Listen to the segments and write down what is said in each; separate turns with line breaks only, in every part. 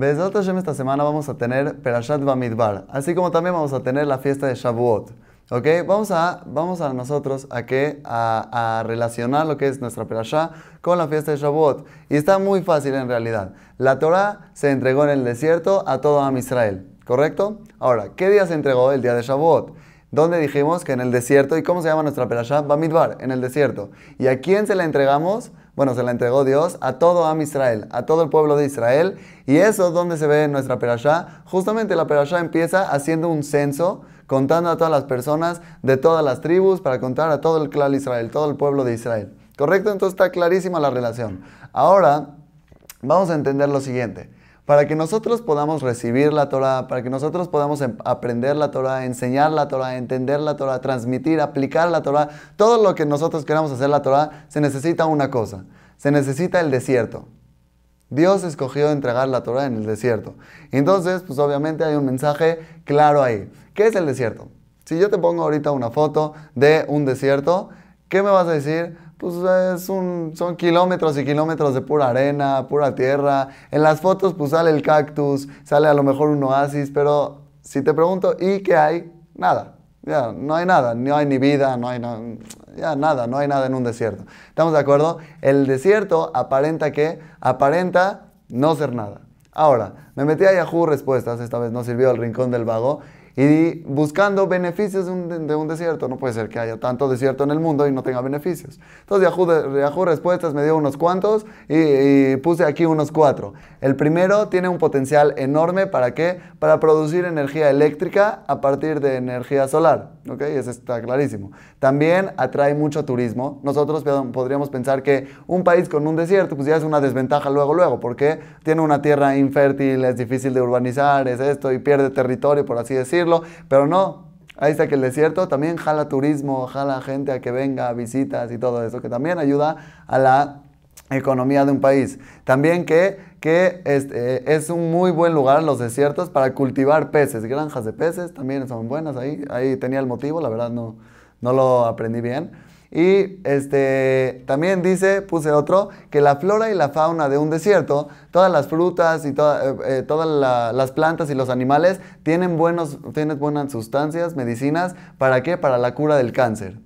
y Hashem, esta semana vamos a tener Perashat Bamidbar, así como también vamos a tener la fiesta de Shavuot. ¿Ok? Vamos a, vamos a nosotros a, que, a, relacionar lo que es nuestra perashá con la fiesta de Shavuot. Y está muy fácil en realidad. La Torah se entregó en el desierto a todo Am Israel, ¿correcto? Ahora, ¿qué día se entregó? El día de Shavuot. Donde dijimos que en el desierto, ¿y cómo se llama nuestra perashá? Bamidbar, en el desierto. ¿Y a quién se la entregamos? Bueno, se la entregó Dios a todo Am Israel, a todo el pueblo de Israel. Y eso es donde se ve en nuestra perashá. Justamente la perashá empieza haciendo un censo contando a todas las personas de todas las tribus para contar a todo el clan Israel, todo el pueblo de Israel. ¿Correcto? Entonces está clarísima la relación. Ahora vamos a entender lo siguiente. Para que nosotros podamos recibir la Torah, para que nosotros podamos em, aprender la Torah, enseñar la Torah, entender la Torah, transmitir, aplicar la Torah, todo lo que nosotros queramos hacer la Torah, se necesita una cosa. Se necesita el desierto. Dios escogió entregar la Torah en el desierto. Entonces, pues obviamente hay un mensaje claro ahí. ¿Qué es el desierto? Si yo te pongo ahorita una foto de un desierto, ¿qué me vas a decir? Pues es un, son kilómetros y kilómetros de pura arena, pura tierra. En las fotos pues sale el cactus, sale a lo mejor un oasis, pero si te pregunto, ¿y qué hay? Nada. Ya, no hay nada, no hay ni vida, no hay nada, no hay nada en un desierto. ¿Estamos de acuerdo? El desierto aparenta que aparenta no ser nada. Ahora, me metí a Yahoo Respuestas, esta vez no sirvió el rincón del vago, y buscando beneficios de un, desierto. No puede ser que haya tanto desierto en el mundo y no tenga beneficios. Entonces Yahoo, Respuestas me dio unos cuantos y, puse aquí unos cuatro. El primero tiene un potencial enorme para qué? Para producir energía eléctrica a partir de energía solar. ¿Ok? Eso está clarísimo. También atrae mucho turismo. Nosotros podríamos pensar que un país con un desierto pues ya es una desventaja luego, luego, porque tiene una tierra infértil, es difícil de urbanizar, es esto y pierde territorio, por así decirlo pero no. Ahí está que el desierto también jala turismo, jala gente a que venga, visitas y todo eso, que también ayuda a la economía de un país. También que, que es, este, es, un muy buen lugar los desiertos para cultivar peces, granjas de peces también son buenas ahí, ahí tenía el motivo, la verdad no, no lo aprendí bien y este, también dice, puse otro, que la flora y la fauna de un desierto, todas las frutas y eh, eh, todas las plantas y los animales tienen, buenos, tienen buenas sustancias, medicinas, ¿para qué? Para la cura del cáncer.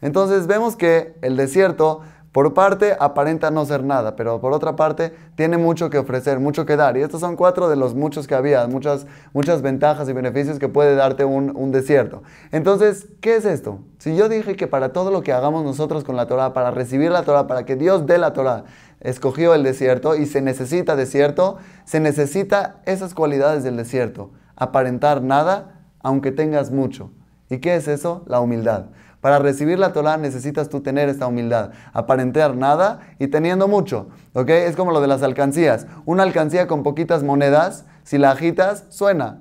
Entonces vemos que el desierto por parte aparenta no ser nada, pero por otra parte tiene mucho que ofrecer, mucho que dar. Y estos son cuatro de los muchos que había, muchas, muchas ventajas y beneficios que puede darte un, desierto. Entonces, ¿qué es esto? Si yo dije que para todo lo que hagamos nosotros con la Torah, para recibir la Torah, para que Dios dé la Torah, escogió el desierto y se necesita desierto, se necesita esas cualidades del desierto. Aparentar nada, aunque tengas mucho. ¿Y qué es eso? La humildad. Para recibir la Torah necesitas tú tener esta humildad, aparentar nada y teniendo mucho. ¿Ok? Es como lo de las alcancías. Una alcancía con poquitas monedas, si la agitas, suena.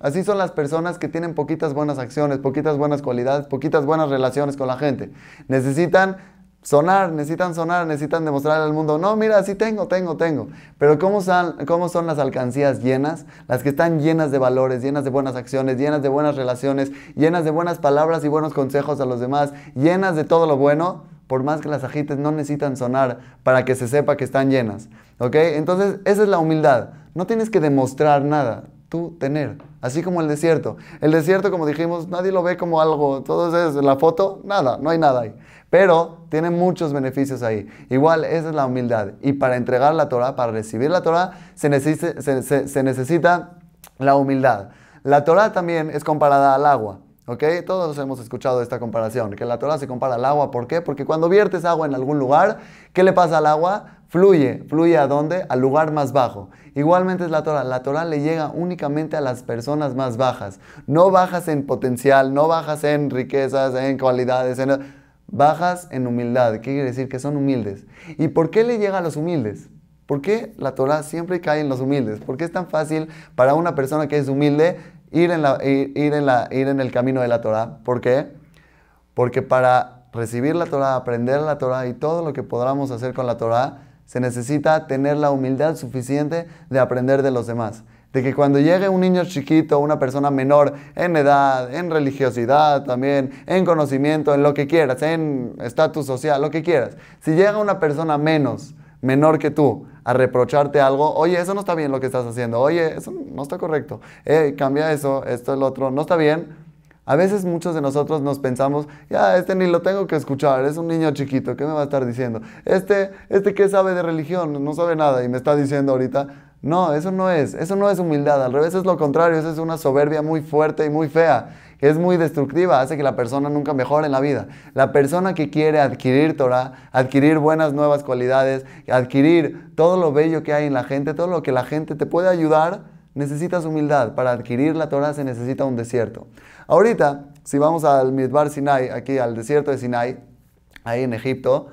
Así son las personas que tienen poquitas buenas acciones, poquitas buenas cualidades, poquitas buenas relaciones con la gente. Necesitan sonar, necesitan sonar, necesitan demostrar al mundo, no, mira, sí tengo, tengo, tengo. Pero ¿cómo son, las alcancías llenas? Las que están llenas de valores, llenas de buenas acciones, llenas de buenas relaciones, llenas de buenas palabras y buenos consejos a los demás, llenas de todo lo bueno. Por más que las agites, no necesitan sonar para que se sepa que están llenas. ¿Ok? Entonces, esa es la humildad. No tienes que demostrar nada, tú tener. Así como el desierto. El desierto, como dijimos, nadie lo ve como algo. Todo es la foto, nada, no hay nada ahí. Pero tiene muchos beneficios ahí. Igual, esa es la humildad. Y para entregar la Torah, para recibir la Torah, se, necesita la humildad. La Torah también es comparada al agua. ¿Ok? Todos hemos escuchado esta comparación, que la Torah se compara al agua. ¿Por qué? Porque cuando viertes agua en algún lugar, ¿qué le pasa al agua? Fluye, fluye a dónde? Al lugar más bajo. Igualmente es la Torah. La Torah le llega únicamente a las personas más bajas. No bajas en potencial, no bajas en riquezas, en cualidades, en... bajas en humildad. ¿Qué quiere decir? Que son humildes. ¿Y por qué le llega a los humildes? ¿Por qué la Torah siempre cae en los humildes? ¿Por qué es tan fácil para una persona que es humilde ir en, ir en el camino de la Torah? ¿Por qué? Porque para recibir la Torah, aprender la Torah y todo lo que podamos hacer con la Torah, se necesita tener la humildad suficiente de aprender de los demás. De que cuando llegue un niño chiquito, una persona menor en edad, en religiosidad también, en conocimiento, en lo que quieras, en estatus social, lo que quieras. Si llega una persona menos, menor que tú, a reprocharte algo, oye, eso no está bien lo que estás haciendo, oye, eso no está correcto, eh, cambia eso, esto, el otro, no está bien, a veces muchos de nosotros nos pensamos, ya, este ni lo tengo que escuchar, es un niño chiquito, ¿qué me va a estar diciendo? Este, este que sabe de religión, no sabe nada y me está diciendo ahorita, no, eso no es, eso no es humildad, al revés es lo contrario, eso es una soberbia muy fuerte y muy fea, que es muy destructiva, hace que la persona nunca mejore en la vida. La persona que quiere adquirir Torah, adquirir buenas nuevas cualidades, adquirir todo lo bello que hay en la gente, todo lo que la gente te puede ayudar, necesitas humildad. Para adquirir la Torah se necesita un desierto. Ahorita, si vamos al Midbar Sinai, aquí al desierto de Sinai, ahí en Egipto,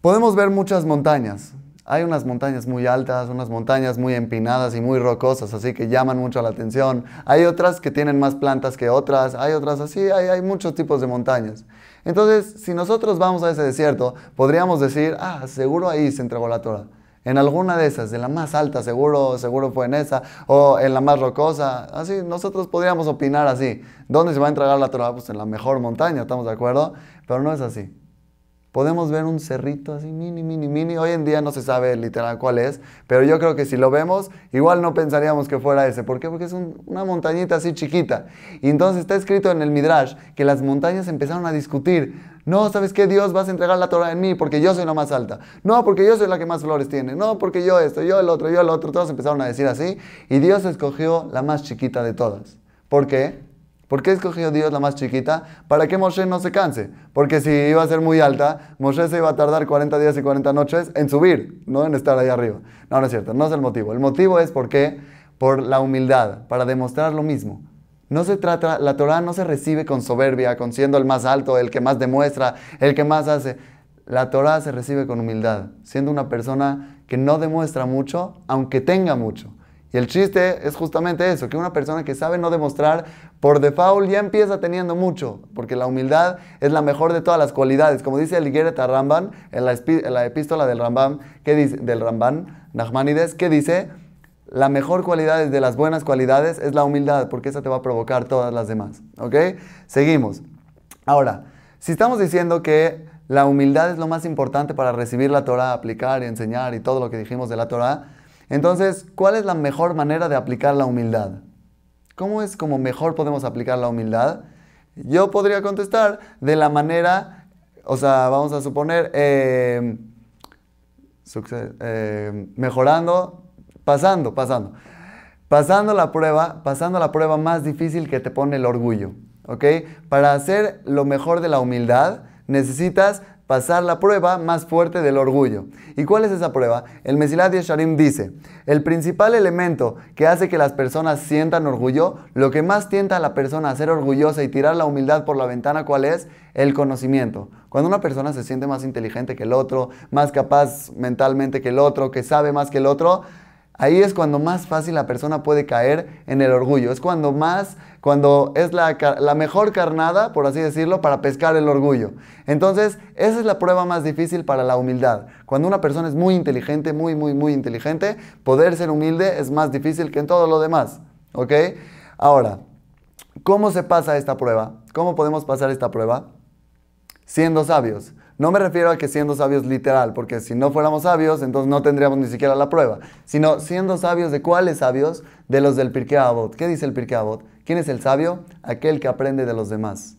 podemos ver muchas montañas. Hay unas montañas muy altas, unas montañas muy empinadas y muy rocosas, así que llaman mucho la atención. Hay otras que tienen más plantas que otras, hay otras así, hay, muchos tipos de montañas. Entonces, si nosotros vamos a ese desierto, podríamos decir, ah, seguro ahí se entregó la Torah. En alguna de esas, de la más alta, seguro, seguro fue en esa, o en la más rocosa, así, nosotros podríamos opinar así. ¿Dónde se va a entregar la Torah? Pues en la mejor montaña, ¿estamos de acuerdo? Pero no es así. Podemos ver un cerrito así, mini, mini, mini. Hoy en día no se sabe literal cuál es, pero yo creo que si lo vemos, igual no pensaríamos que fuera ese. ¿Por qué? Porque es una montañita así chiquita. Y entonces está escrito en el Midrash que las montañas empezaron a discutir. No, ¿sabes qué? Dios vas a entregar la Torah en mí porque yo soy la más alta. No, porque yo soy la que más flores tiene. No, porque yo esto, yo el otro, yo el otro. Todos empezaron a decir así. Y Dios escogió la más chiquita de todas. ¿Por qué? ¿Por qué escogió Dios la más chiquita? Para que Moshe no se canse. Porque si iba a ser muy alta, Moshe se iba a tardar 40 días y 40 noches en subir, no en estar ahí arriba. No, no es cierto, no es el motivo. El motivo es porque por la humildad, para demostrar lo mismo. No se trata, la Torah no se recibe con soberbia, con siendo el más alto, el que más demuestra, el que más hace. La Torah se recibe con humildad, siendo una persona que no demuestra mucho, aunque tenga mucho. Y el chiste es justamente eso, que una persona que sabe no demostrar, por default ya empieza teniendo mucho, porque la humildad es la mejor de todas las cualidades. Como dice el Higueret Ramban, en la, epístola del Rambam, ¿qué dice? Del Ramban, Nachmanides, ¿qué dice? la mejor cualidad de las buenas cualidades es la humildad, porque esa te va a provocar todas las demás. ¿Ok? Seguimos. Ahora, si estamos diciendo que la humildad es lo más importante para recibir la Torah, aplicar y enseñar y todo lo que dijimos de la Torah, entonces, ¿cuál es la mejor manera de aplicar la humildad? ¿Cómo es como mejor podemos aplicar la humildad? Yo podría contestar de la manera, o sea, vamos a suponer, eh, eh, mejorando pasando, pasando. Pasando la prueba, pasando la prueba más difícil que te pone el orgullo, ¿ok? Para hacer lo mejor de la humildad, necesitas pasar la prueba más fuerte del orgullo. ¿Y cuál es esa prueba? El Mesilat Yesharim dice, el principal elemento que hace que las personas sientan orgullo, lo que más tienta a la persona a ser orgullosa y tirar la humildad por la ventana, ¿cuál es? El conocimiento. Cuando una persona se siente más inteligente que el otro, más capaz mentalmente que el otro, que sabe más que el otro, Ahí es cuando más fácil la persona puede caer en el orgullo. Es cuando más, cuando es la, mejor carnada, por así decirlo, para pescar el orgullo. Entonces, esa es la prueba más difícil para la humildad. Cuando una persona es muy inteligente, muy, muy, muy inteligente, poder ser humilde es más difícil que en todo lo demás. ¿Ok? Ahora, ¿cómo se pasa esta prueba? ¿Cómo podemos pasar esta prueba? Siendo sabios. No me refiero a que siendo sabios literal, porque si no fuéramos sabios, entonces no tendríamos ni siquiera la prueba, sino siendo sabios de cuáles sabios, de los del Pirkei ¿Qué dice el Pirkei ¿Quién es el sabio? Aquel que aprende de los demás.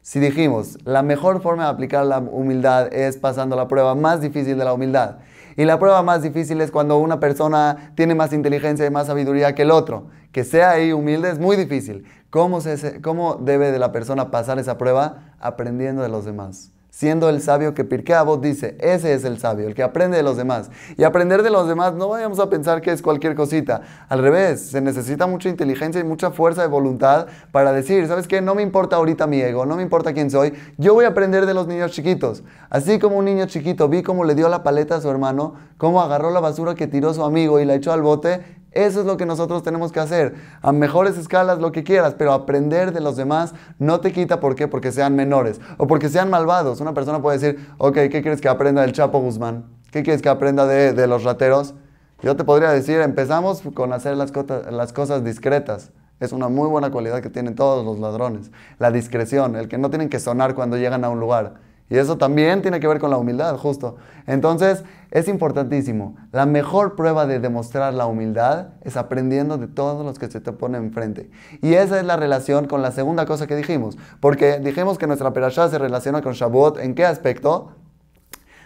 Si dijimos, la mejor forma de aplicar la humildad es pasando la prueba más difícil de la humildad. Y la prueba más difícil es cuando una persona tiene más inteligencia y más sabiduría que el otro. Que sea ahí humilde es muy difícil. ¿Cómo, ¿Cómo debe de la persona pasar esa prueba? Aprendiendo de los demás siendo el sabio que pirquea, dice, ese es el sabio, el que aprende de los demás. Y aprender de los demás no vayamos a pensar que es cualquier cosita. Al revés, se necesita mucha inteligencia y mucha fuerza de voluntad para decir, ¿sabes qué? No me importa ahorita mi ego, no me importa quién soy, yo voy a aprender de los niños chiquitos. Así como un niño chiquito vi cómo le dio la paleta a su hermano, cómo agarró la basura que tiró su amigo y la echó al bote, eso es lo que nosotros tenemos que hacer. A mejores escalas, lo que quieras, pero aprender de los demás no te quita por qué, porque sean menores o porque sean malvados. Una persona puede decir, ok, ¿qué quieres que aprenda del Chapo Guzmán? ¿Qué quieres que aprenda de, los rateros? Yo te podría decir, empezamos con hacer las cosas discretas. Es una muy buena cualidad que tienen todos los ladrones. La discreción, el que no tienen que sonar cuando llegan a un lugar y eso también tiene que ver con la humildad, justo. Entonces, es importantísimo. La mejor prueba de demostrar la humildad es aprendiendo de todos los que se te ponen enfrente. Y esa es la relación con la segunda cosa que dijimos. Porque dijimos que nuestra perashá se relaciona con Shabbat. ¿En qué aspecto?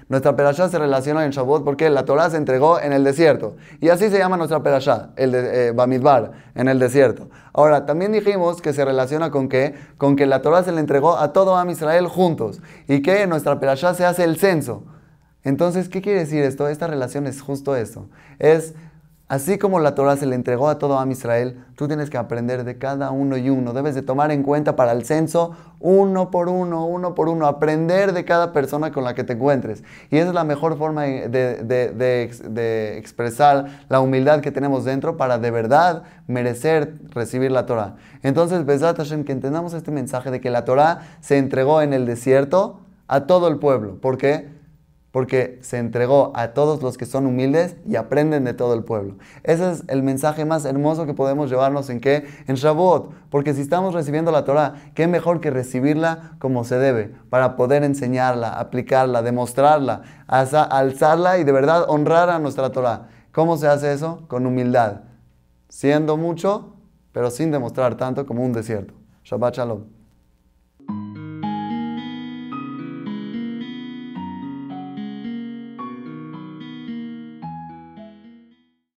Nuestra perashá se relaciona en Shabbat porque la Torah se entregó en el desierto. Y así se llama nuestra perashá, el de, eh, Bamidbar, en el desierto. Ahora, también dijimos que se relaciona con qué? Con que la Torah se le entregó a todo Am Israel juntos. Y que en nuestra perashá se hace el censo. Entonces, ¿qué quiere decir esto? Esta relación es justo esto. Es Así como la Torah se le entregó a todo Am Israel, tú tienes que aprender de cada uno y uno. Debes de tomar en cuenta para el censo uno por uno, uno por uno, aprender de cada persona con la que te encuentres. Y esa es la mejor forma de, expresar la humildad que tenemos dentro para de verdad merecer recibir la Torah. Entonces, Besat Hashem, que entendamos este mensaje de que la Torah se entregó en el desierto a todo el pueblo. ¿Por qué? porque se entregó a todos los que son humildes y aprenden de todo el pueblo. Ese es el mensaje más hermoso que podemos llevarnos en qué? En Shavuot, porque si estamos recibiendo la Torah, qué mejor que recibirla como se debe, para poder enseñarla, aplicarla, demostrarla, alzarla y de verdad honrar a nuestra Torah. ¿Cómo se hace eso? Con humildad, siendo mucho, pero sin demostrar tanto como un desierto. Shabbat Shalom.